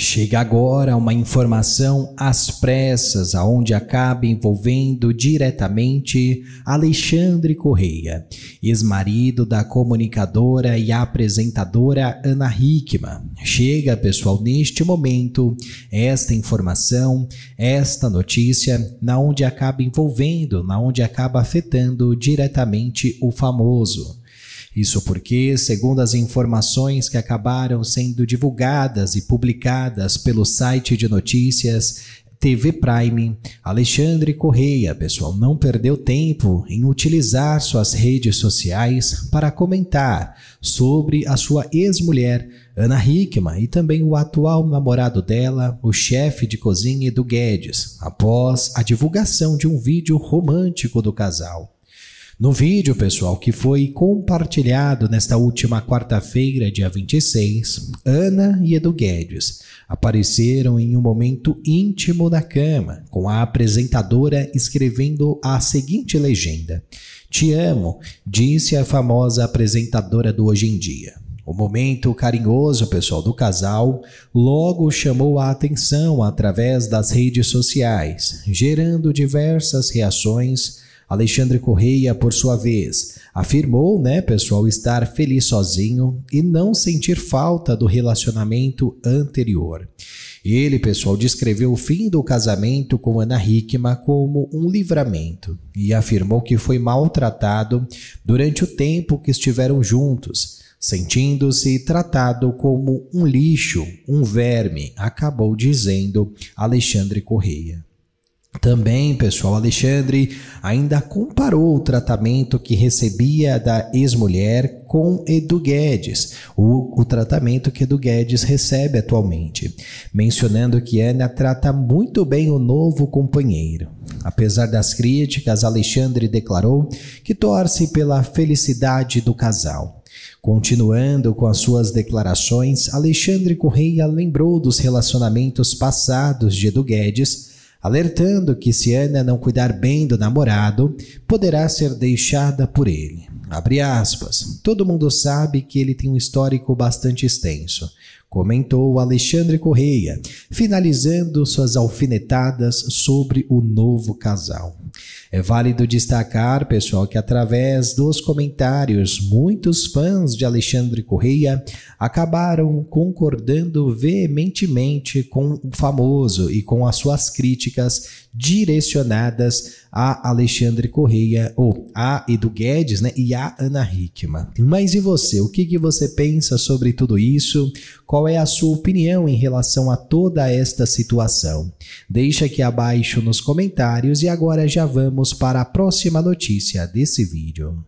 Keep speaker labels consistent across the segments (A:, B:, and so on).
A: Chega agora uma informação às pressas, aonde acaba envolvendo diretamente Alexandre Correia, ex-marido da comunicadora e apresentadora Ana Hickman. Chega, pessoal, neste momento, esta informação, esta notícia, na onde acaba envolvendo, na onde acaba afetando diretamente o famoso. Isso porque, segundo as informações que acabaram sendo divulgadas e publicadas pelo site de notícias TV Prime, Alexandre Correia, pessoal, não perdeu tempo em utilizar suas redes sociais para comentar sobre a sua ex-mulher, Ana Hickman, e também o atual namorado dela, o chefe de cozinha do Guedes, após a divulgação de um vídeo romântico do casal no vídeo, pessoal, que foi compartilhado nesta última quarta-feira, dia 26, Ana e Edu Guedes apareceram em um momento íntimo da cama, com a apresentadora escrevendo a seguinte legenda: Te amo, disse a famosa apresentadora do Hoje em Dia. O momento carinhoso, pessoal, do casal logo chamou a atenção através das redes sociais, gerando diversas reações Alexandre Correia, por sua vez, afirmou, né, pessoal, estar feliz sozinho e não sentir falta do relacionamento anterior. Ele, pessoal, descreveu o fim do casamento com Ana Hickman como um livramento e afirmou que foi maltratado durante o tempo que estiveram juntos, sentindo-se tratado como um lixo, um verme, acabou dizendo Alexandre Correia. Também, pessoal, Alexandre ainda comparou o tratamento que recebia da ex-mulher com Edu Guedes, o, o tratamento que Edu Guedes recebe atualmente, mencionando que Ana trata muito bem o novo companheiro. Apesar das críticas, Alexandre declarou que torce pela felicidade do casal. Continuando com as suas declarações, Alexandre Correia lembrou dos relacionamentos passados de Edu Guedes alertando que se Ana não cuidar bem do namorado, poderá ser deixada por ele. Abre aspas. Todo mundo sabe que ele tem um histórico bastante extenso comentou Alexandre Correia, finalizando suas alfinetadas sobre o novo casal. É válido destacar, pessoal, que através dos comentários, muitos fãs de Alexandre Correia acabaram concordando veementemente com o famoso e com as suas críticas direcionadas a Alexandre Correia, ou a Edu Guedes, né, e a Ana Hickman. Mas e você? O que, que você pensa sobre tudo isso? Qual qual é a sua opinião em relação a toda esta situação. Deixa aqui abaixo nos comentários e agora já vamos para a próxima notícia desse vídeo.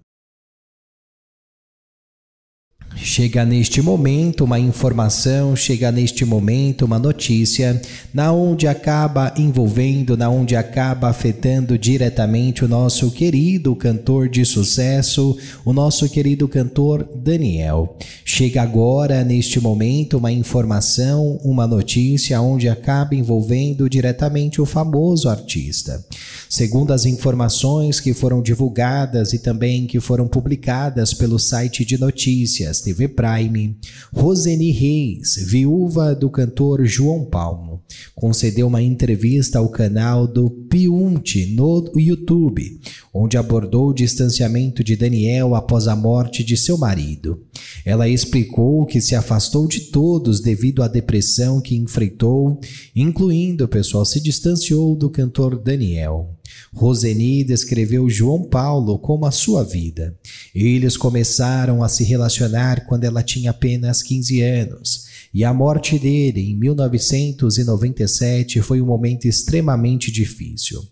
A: Chega neste momento uma informação, chega neste momento uma notícia, na onde acaba envolvendo, na onde acaba afetando diretamente o nosso querido cantor de sucesso, o nosso querido cantor Daniel. Chega agora neste momento uma informação, uma notícia onde acaba envolvendo diretamente o famoso artista. Segundo as informações que foram divulgadas e também que foram publicadas pelo site de notícias TV Prime, Roseni Reis, viúva do cantor João Palmo, concedeu uma entrevista ao canal do Piunte no YouTube, onde abordou o distanciamento de Daniel após a morte de seu marido. Ela explicou que se afastou de todos devido à depressão que enfrentou, incluindo o pessoal se distanciou do cantor Daniel. Roseni descreveu João Paulo como a sua vida. Eles começaram a se relacionar quando ela tinha apenas 15 anos. E a morte dele, em 1997, foi um momento extremamente difícil.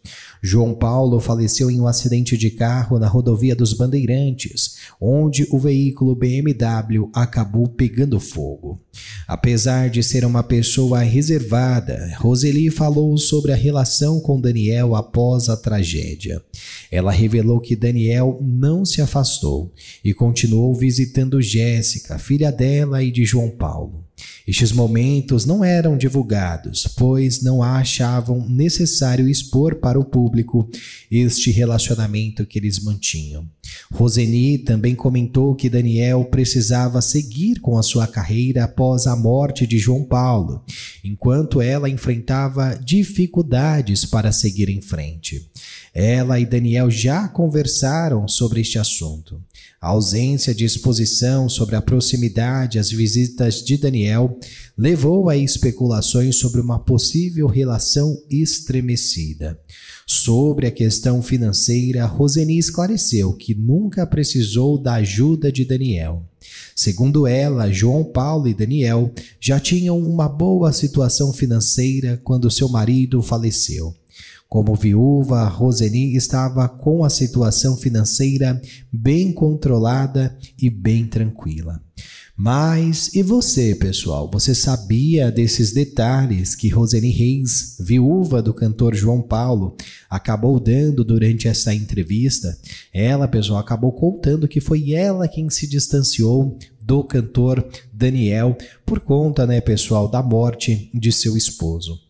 A: João Paulo faleceu em um acidente de carro na rodovia dos Bandeirantes, onde o veículo BMW acabou pegando fogo. Apesar de ser uma pessoa reservada, Roseli falou sobre a relação com Daniel após a tragédia. Ela revelou que Daniel não se afastou e continuou visitando Jéssica, filha dela e de João Paulo. Estes momentos não eram divulgados, pois não achavam necessário expor para o público este relacionamento que eles mantinham. Roseni também comentou que Daniel precisava seguir com a sua carreira após a morte de João Paulo, enquanto ela enfrentava dificuldades para seguir em frente. Ela e Daniel já conversaram sobre este assunto. A ausência de exposição sobre a proximidade às visitas de Daniel levou a especulações sobre uma possível relação estremecida. Sobre a questão financeira, Roseni esclareceu que nunca precisou da ajuda de Daniel. Segundo ela, João Paulo e Daniel já tinham uma boa situação financeira quando seu marido faleceu. Como viúva, Roseli estava com a situação financeira bem controlada e bem tranquila. Mas e você, pessoal? Você sabia desses detalhes que Roseli Reis, viúva do cantor João Paulo, acabou dando durante essa entrevista? Ela, pessoal, acabou contando que foi ela quem se distanciou do cantor Daniel por conta, né, pessoal, da morte de seu esposo.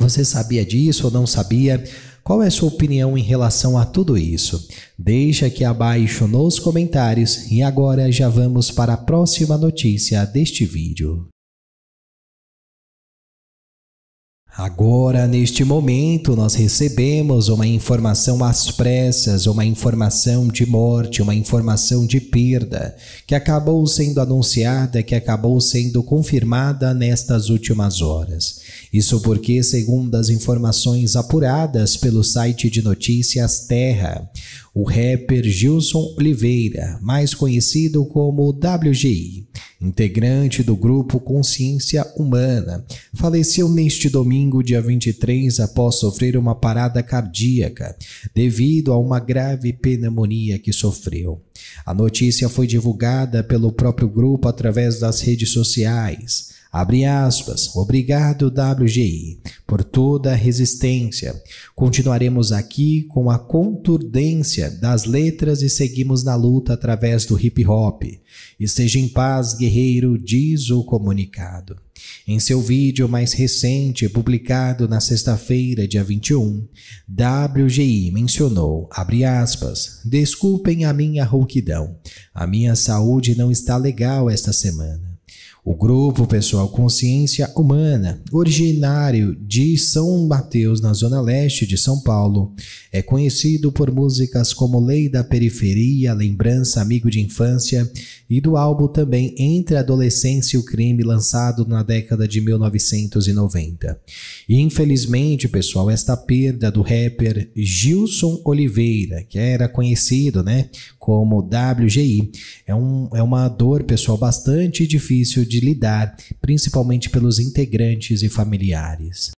A: Você sabia disso ou não sabia? Qual é sua opinião em relação a tudo isso? Deixa aqui abaixo nos comentários e agora já vamos para a próxima notícia deste vídeo. Agora, neste momento, nós recebemos uma informação às pressas, uma informação de morte, uma informação de perda, que acabou sendo anunciada, que acabou sendo confirmada nestas últimas horas. Isso porque, segundo as informações apuradas pelo site de notícias Terra, o rapper Gilson Oliveira, mais conhecido como WGI, integrante do grupo Consciência Humana, faleceu neste domingo, dia 23, após sofrer uma parada cardíaca devido a uma grave pneumonia que sofreu. A notícia foi divulgada pelo próprio grupo através das redes sociais. Abre aspas. Obrigado, WGI, por toda a resistência. Continuaremos aqui com a contundência das letras e seguimos na luta através do hip hop. Esteja em paz, guerreiro, diz o comunicado. Em seu vídeo mais recente, publicado na sexta-feira, dia 21, WGI mencionou, abre aspas, desculpem a minha rouquidão. A minha saúde não está legal esta semana. O grupo pessoal Consciência Humana, originário de São Mateus, na zona leste de São Paulo, é conhecido por músicas como Lei da Periferia, Lembrança, Amigo de Infância e do álbum também Entre a Adolescência e o Crime, lançado na década de 1990. Infelizmente, pessoal, esta perda do rapper Gilson Oliveira, que era conhecido, né, como WGI. É, um, é uma dor, pessoal, bastante difícil de lidar, principalmente pelos integrantes e familiares.